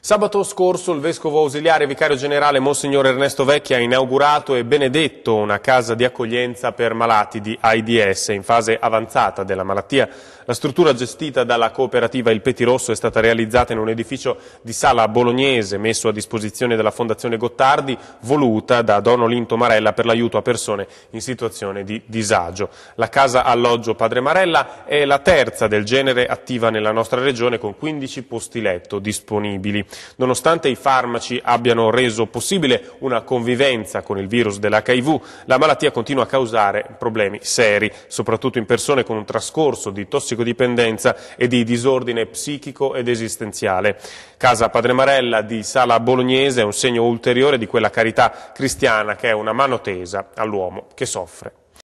Sabato scorso il Vescovo ausiliare e vicario generale Monsignor Ernesto Vecchi ha inaugurato e benedetto una casa di accoglienza per malati di AIDS in fase avanzata della malattia. La struttura gestita dalla cooperativa Il Petirosso è stata realizzata in un edificio di sala bolognese messo a disposizione della Fondazione Gottardi, voluta da Don Olinto Marella per l'aiuto a persone in situazione di disagio. La casa alloggio Padre Marella è la terza del genere attiva nella nostra regione con 15 posti letto disponibili nonostante i farmaci abbiano reso possibile una convivenza con il virus dell'HIV, la malattia continua a causare problemi seri, soprattutto in persone con un trascorso di tossicodipendenza e di disordine psichico ed esistenziale. Casa Padre Marella di Sala Bolognese è un segno ulteriore di quella carità cristiana che è una mano tesa all'uomo che soffre.